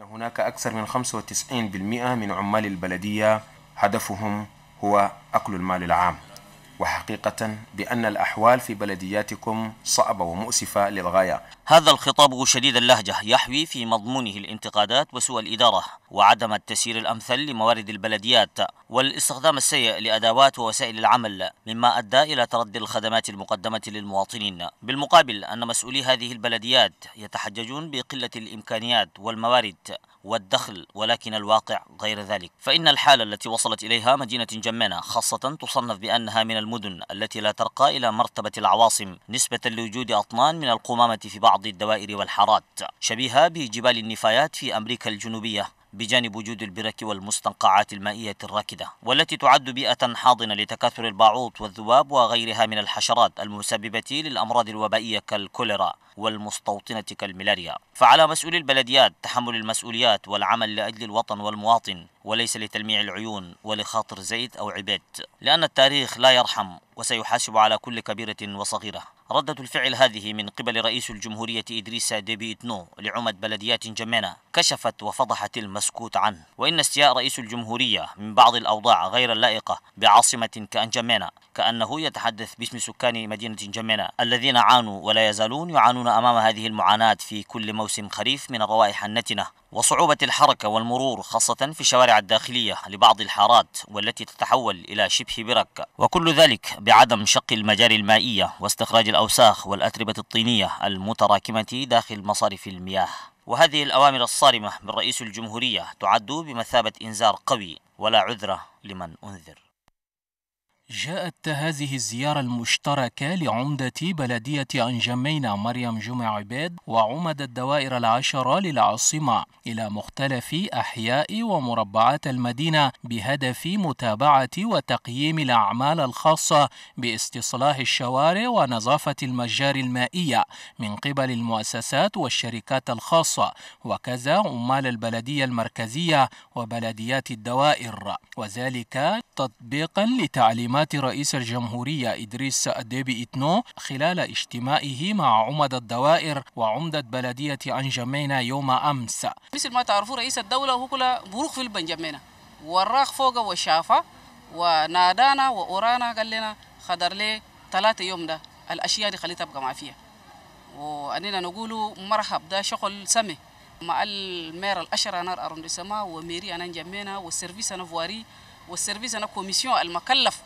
أن هناك أكثر من 95% من عمال البلدية هدفهم هو أكل المال العام وحقيقة بأن الأحوال في بلدياتكم صعبة ومؤسفة للغاية هذا الخطاب شديد اللهجة يحوي في مضمونه الانتقادات وسوء الإدارة وعدم التسيير الأمثل لموارد البلديات والاستخدام السيء لأدوات ووسائل العمل مما أدى إلى تردي الخدمات المقدمة للمواطنين بالمقابل أن مسؤولي هذه البلديات يتحججون بقلة الإمكانيات والموارد والدخل ولكن الواقع غير ذلك فإن الحالة التي وصلت إليها مدينة جمنا خاصة تصنف بأنها من المدن التي لا ترقى إلى مرتبة العواصم نسبة لوجود أطنان من القمامة في بعض الدوائر والحارات شبيهة بجبال النفايات في أمريكا الجنوبية بجانب وجود البرك والمستنقعات المائية الراكدة والتي تعد بيئة حاضنة لتكاثر البعوض والذباب وغيرها من الحشرات المسببة للأمراض الوبائية كالكوليرا والمستوطنة كالملاريا فعلى مسؤولي البلديات تحمل المسؤوليات والعمل لأجل الوطن والمواطن وليس لتلميع العيون ولخاطر زيد أو عبيد لأن التاريخ لا يرحم وسيحاسب على كل كبيرة وصغيرة ردة الفعل هذه من قبل رئيس الجمهورية إدريس ديبي إتنو لعمد بلديات جمينة كشفت وفضحت المسكوت عنه وإن استياء رئيس الجمهورية من بعض الأوضاع غير اللائقة بعاصمة كأنجمينة كأنه يتحدث باسم سكان مدينة جمنا الذين عانوا ولا يزالون يعانون أمام هذه المعاناة في كل موسم خريف من الروائح النتنة وصعوبة الحركة والمرور خاصة في الشوارع الداخلية لبعض الحارات والتي تتحول إلى شبه برك وكل ذلك بعدم شق المجاري المائية واستخراج الأوساخ والأتربة الطينية المتراكمة داخل مصارف المياه وهذه الأوامر الصارمة من رئيس الجمهورية تعد بمثابة إنذار قوي ولا عذر لمن أنذر جاءت هذه الزيارة المشتركة لعمدة بلدية أنجمين مريم جمع عباد وعمد الدوائر العشرة للعاصمة إلى مختلف أحياء ومربعات المدينة بهدف متابعة وتقييم الأعمال الخاصة باستصلاح الشوارع ونظافة المجاري المائية من قبل المؤسسات والشركات الخاصة وكذا عمال البلدية المركزية وبلديات الدوائر وذلك تطبيقا لتعليمات كلمات رئيس الجمهورية إدريس ديبي إتنو خلال اجتماعه مع عمد الدوائر وعمدة بلدية أنجمينا يوم أمس مثل ما تعرفوا رئيس الدولة هو كل بروخ في البنجمينا وراخ فوق وشافة ونادانا وأورانا قال لنا خدر لي ثلاثة يوم ده الأشياء دي خليتها تبقى ما فيها وأننا نقول مرحب ده شغل سمي مع المير الأشرة نار أرونديسما وميري أنا نجمينا والسيرفيس أنا فواري والسيرفيس أنا كوميسيون المكلف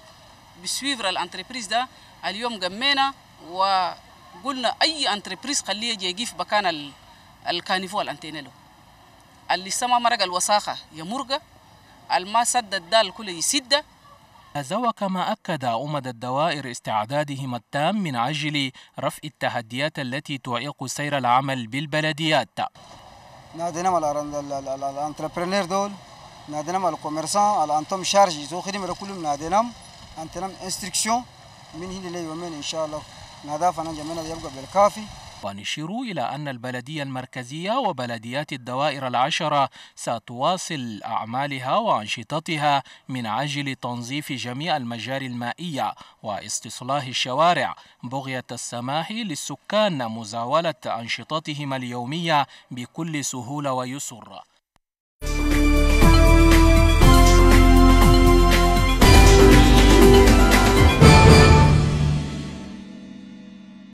بسويفر الانتربريز ده اليوم جمينا وقلنا اي انتربريز خليه يجي في مكان الكانيفو الانتينيلو اللي سما مرق الوساخه يا مرقه الما سدد ده الكل يسده هذا وكما أكد أمد الدوائر استعدادهم التام من أجل رفع التحديات التي تعيق سير العمل بالبلديات نادينا الانتربرينير دول نادينا الكوميرسان الانتوم شارجي يزو خدمة لكل نادينا هنتنم انستركشن من هنا ليومين إن شاء الله نظافة جميلة يبقى بالكافي ونشير إلى أن البلدية المركزية وبلديات الدوائر العشرة ستواصل أعمالها وأنشطتها من أجل تنظيف جميع المجاري المائية واستصلاح الشوارع بغية السماح للسكان مزاولة أنشطتهم اليومية بكل سهولة ويسر